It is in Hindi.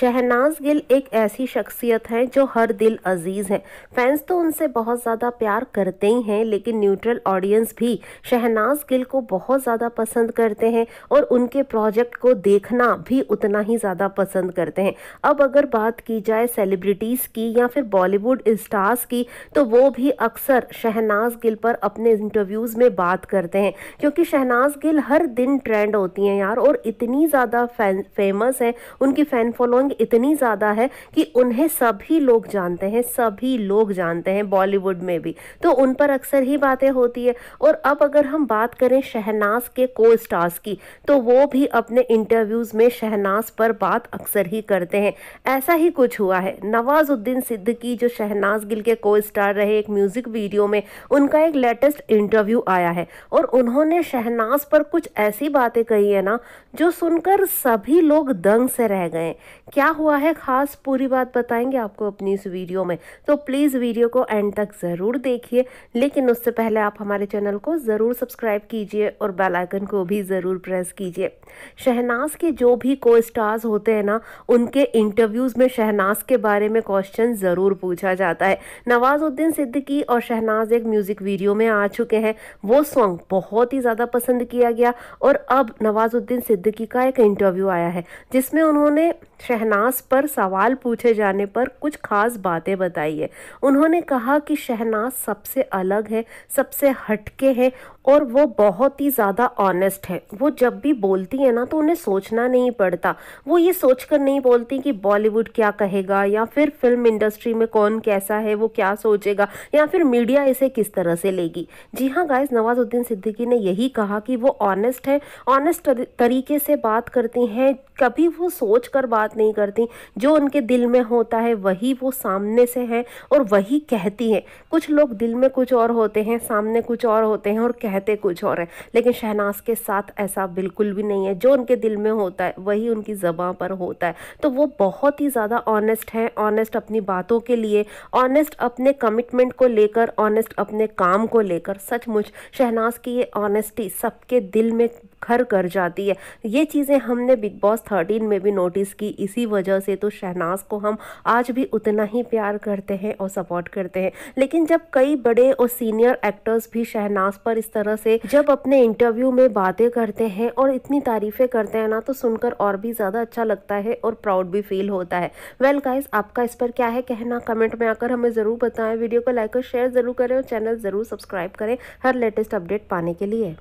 शहनाज गिल एक ऐसी शख्सियत हैं जो हर दिल अजीज़ हैं फैंस तो उनसे बहुत ज़्यादा प्यार करते ही हैं लेकिन न्यूट्रल ऑडियंस भी शहनाज गिल को बहुत ज़्यादा पसंद करते हैं और उनके प्रोजेक्ट को देखना भी उतना ही ज़्यादा पसंद करते हैं अब अगर बात की जाए सेलिब्रिटीज़ की या फिर बॉलीवुड स्टार्स की तो वो भी अक्सर शहनाज गिल पर अपने इंटरव्यूज़ में बात करते हैं क्योंकि शहनाज गिल हर दिन ट्रेंड होती हैं यार और इतनी ज़्यादा फेमस हैं उनकी फ़ैन फॉलोइंग मांग इतनी ज़्यादा है कि उन्हें सभी लोग जानते हैं सभी लोग जानते हैं बॉलीवुड में भी तो उन पर अक्सर ही बातें होती है और अब अगर हम बात करें शहनाज के को स्टार्स की तो वो भी अपने इंटरव्यूज़ में शहनाज पर बात अक्सर ही करते हैं ऐसा ही कुछ हुआ है नवाजुद्दीन सिद्दीकी जो शहनाज गिल के को स्टार रहे एक म्यूज़िक वीडियो में उनका एक लेटेस्ट इंटरव्यू आया है और उन्होंने शहनाज पर कुछ ऐसी बातें कही है ना जो सुनकर सभी लोग दंग से रह गए क्या क्या हुआ है खास पूरी बात बताएंगे आपको अपनी इस वीडियो में तो प्लीज़ वीडियो को एंड तक ज़रूर देखिए लेकिन उससे पहले आप हमारे चैनल को ज़रूर सब्सक्राइब कीजिए और बेल आइकन को भी ज़रूर प्रेस कीजिए शहनाज के जो भी को स्टार्स होते हैं ना उनके इंटरव्यूज़ में शहनाज के बारे में क्वेश्चन ज़रूर पूछा जाता है नवाज़ुद्दीन सिद्दीकी और शहनाज एक म्यूज़िक वीडियो में आ चुके हैं वो सॉन्ग बहुत ही ज़्यादा पसंद किया गया और अब नवाज़ुद्दीन सिद्दीकी का एक इंटरव्यू आया है जिसमें उन्होंने शहनाज पर सवाल पूछे जाने पर कुछ खास बातें बताई है उन्होंने कहा कि शहनाज सबसे अलग है सबसे हटके है और वो बहुत ही ज़्यादा ऑनेस्ट है वो जब भी बोलती है ना तो उन्हें सोचना नहीं पड़ता वो ये सोच कर नहीं बोलती कि बॉलीवुड क्या कहेगा या फिर फिल्म इंडस्ट्री में कौन कैसा है वो क्या सोचेगा या फिर मीडिया इसे किस तरह से लेगी जी हाँ गाइज नवाजुद्दीन सिद्दीकी ने यही कहा कि वो ऑनेस्ट है ऑनेस्ट तरीके से बात करती हैं कभी वो सोच कर बात नहीं करती जो उनके दिल में होता है वही वो सामने से है और वही कहती है कुछ लोग दिल में कुछ और होते हैं सामने कुछ और होते हैं और कह कहते कुछ और है लेकिन शहनाज के साथ ऐसा बिल्कुल भी नहीं है जो उनके दिल में होता है वही उनकी ज़बाँ पर होता है तो वो बहुत ही ज़्यादा ऑनेस्ट हैं ऑनेस्ट अपनी बातों के लिए ऑनेस्ट अपने कमिटमेंट को लेकर ऑनेस्ट अपने काम को लेकर सचमुच शहनाज की ये ऑनेस्टी सबके दिल में घर कर जाती है ये चीज़ें हमने बिग बॉस थर्टीन में भी नोटिस की इसी वजह से तो शहनाज को हम आज भी उतना ही प्यार करते हैं और सपोर्ट करते हैं लेकिन जब कई बड़े और सीनियर एक्टर्स भी शहनाज पर इस तरह से जब अपने इंटरव्यू में बातें करते हैं और इतनी तारीफें करते हैं ना तो सुनकर और भी ज़्यादा अच्छा लगता है और प्राउड भी फील होता है वेल well गाइज आपका इस पर क्या है कहना कमेंट में आकर हमें ज़रूर बताएं वीडियो को लाइक और शेयर ज़रूर करें और चैनल ज़रूर सब्सक्राइब करें हर लेटेस्ट अपडेट पाने के लिए